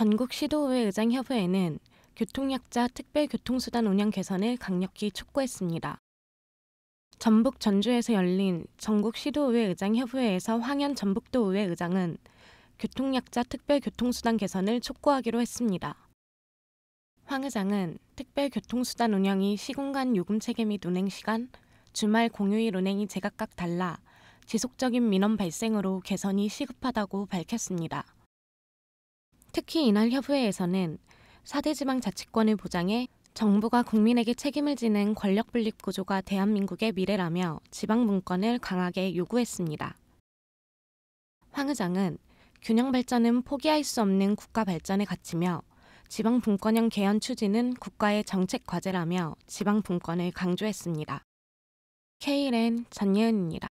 전국 시도의회 의장협의회는 교통약자 특별교통수단 운영 개선을 강력히 촉구했습니다. 전북 전주에서 열린 전국 시도의회 의장협의회에서 황현 전북도의회 의장은 교통약자 특별교통수단 개선을 촉구하기로 했습니다. 황 의장은 특별교통수단 운영이 시공간 요금 체계 및 운행 시간, 주말 공휴일 운행이 제각각 달라 지속적인 민원 발생으로 개선이 시급하다고 밝혔습니다. 특히 이날 협의회에서는 사대 지방 자치권을 보장해 정부가 국민에게 책임을 지는 권력 분립 구조가 대한민국의 미래라며 지방 분권을 강하게 요구했습니다. 황 의장은 균형 발전은 포기할 수 없는 국가 발전의 가치며 지방 분권형 개헌 추진은 국가의 정책 과제라며 지방 분권을 강조했습니다. KLN 전예은입니다.